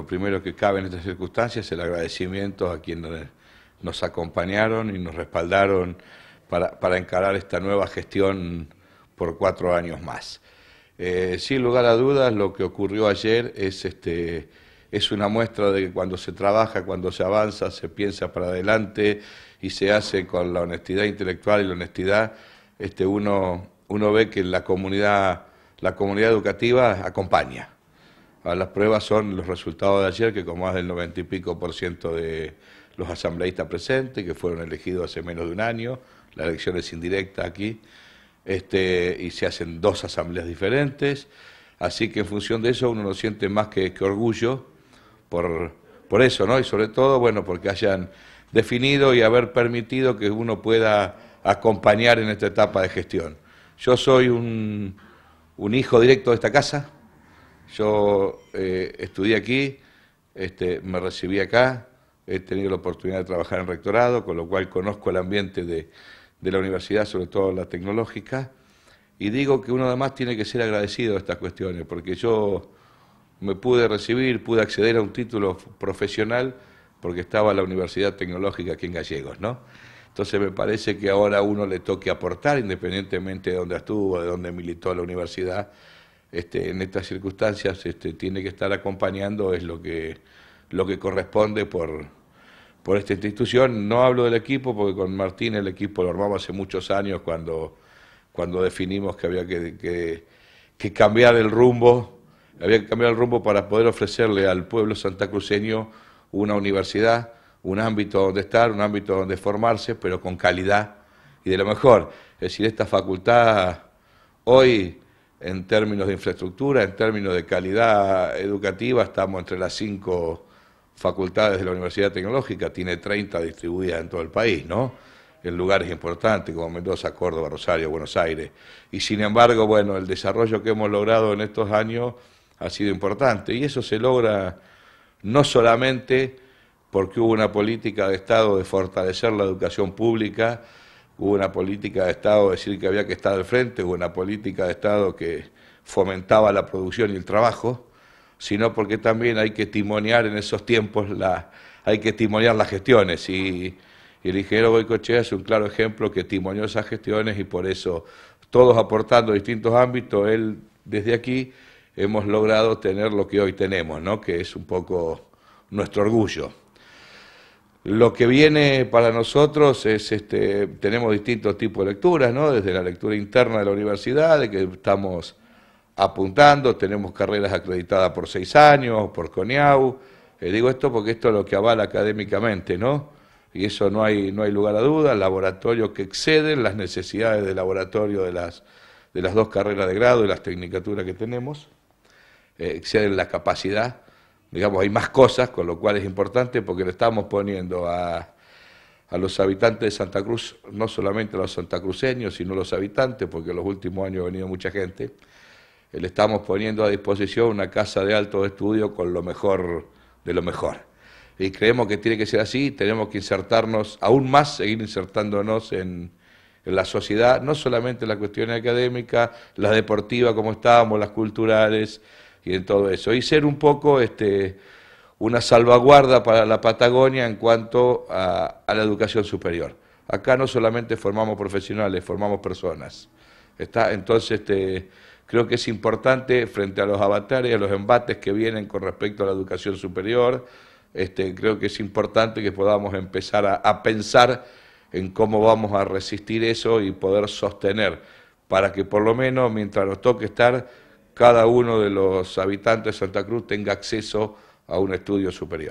Lo primero que cabe en estas circunstancias es el agradecimiento a quienes nos acompañaron y nos respaldaron para, encarar esta nueva gestión por cuatro años más. Eh, sin lugar a dudas, lo que ocurrió ayer es, este, es una muestra de que cuando se trabaja, cuando se avanza, se piensa para adelante y se hace con la honestidad intelectual y la honestidad, este, uno, ve que la la comunidad educativa acompaña las pruebas son los resultados de ayer, que con más del 90 y pico por ciento de los asambleístas presentes, que fueron elegidos hace menos de un año, la elección es indirecta aquí, este, y se hacen dos asambleas diferentes, así que en función de eso uno no siente más que, que orgullo por, por eso, ¿no? Y sobre todo, bueno, porque hayan definido y haber permitido que uno pueda acompañar en esta etapa de gestión. Yo soy un, un hijo directo de esta casa, yo eh, estudié aquí, este, me recibí acá, he tenido la oportunidad de trabajar en rectorado, con lo cual conozco el ambiente de, la universidad, sobre todo la tecnológica, y digo que uno además tiene que ser agradecido a estas cuestiones, porque yo me pude recibir, pude acceder a un título profesional porque estaba la Universidad Tecnológica aquí en Gallegos, ¿no? Entonces me parece que ahora a uno le toque aportar, independientemente de dónde estuvo, de dónde militó la universidad, este, en estas circunstancias este, tiene que estar acompañando es lo que, lo que corresponde por, por esta institución. No hablo del equipo porque con Martín el equipo lo armamos hace muchos años cuando, cuando definimos que había que, cambiar el rumbo, había que cambiar el rumbo para poder ofrecerle al pueblo santacruceño una universidad, un ámbito donde estar, un ámbito donde formarse, pero con calidad y de lo mejor. Es decir, esta facultad hoy en términos de infraestructura, en términos de calidad educativa, estamos entre las cinco facultades de la Universidad Tecnológica, tiene 30 distribuidas en todo el país, ¿no? En lugares importantes como Mendoza, Córdoba, Rosario, Buenos Aires. Y sin embargo, bueno, el desarrollo que hemos logrado en estos años ha sido importante. Y eso se logra no solamente porque hubo una política de Estado de fortalecer la educación pública, hubo una política de Estado, decir que había que estar al frente, hubo una política de Estado que fomentaba la producción y el trabajo, sino porque también hay que timonear en esos tiempos, hay que timonear las gestiones. Y, el ingeniero Boicochea es un claro ejemplo que timoneó esas gestiones y por eso todos aportando distintos ámbitos, él desde aquí hemos logrado tener lo que hoy tenemos, ¿no? que es un poco nuestro orgullo. Lo que viene para nosotros es, este, tenemos distintos tipos de lecturas, ¿no? desde la lectura interna de la universidad, de que estamos apuntando, tenemos carreras acreditadas por seis años, por CONIAU, eh, digo esto porque esto es lo que avala académicamente, ¿no? Y eso no hay, no hay lugar a duda, laboratorios que exceden las necesidades de laboratorio de las, de las dos carreras de grado y las tecnicaturas que tenemos, eh, exceden la capacidad digamos, hay más cosas, con lo cual es importante porque le estamos poniendo a, a los habitantes de Santa Cruz, no solamente a los santacruceños, sino a los habitantes, porque en los últimos años ha venido mucha gente, eh, le estamos poniendo a disposición una casa de alto estudio con lo mejor de lo mejor. Y creemos que tiene que ser así, tenemos que insertarnos aún más, seguir insertándonos en, la sociedad, no solamente en las cuestiones académicas, las deportivas como estábamos, las culturales, y en todo eso. Y ser un poco este, una salvaguarda para la Patagonia en cuanto a, la educación superior. Acá no solamente formamos profesionales, formamos personas. Está, entonces, este, creo que es importante frente a los avatares, a los embates que vienen con respecto a la educación superior, este, creo que es importante que podamos empezar a pensar en cómo vamos a resistir eso y poder sostener, para que por lo menos mientras nos toque estar, cada uno de los habitantes de Santa Cruz tenga acceso a un estudio superior.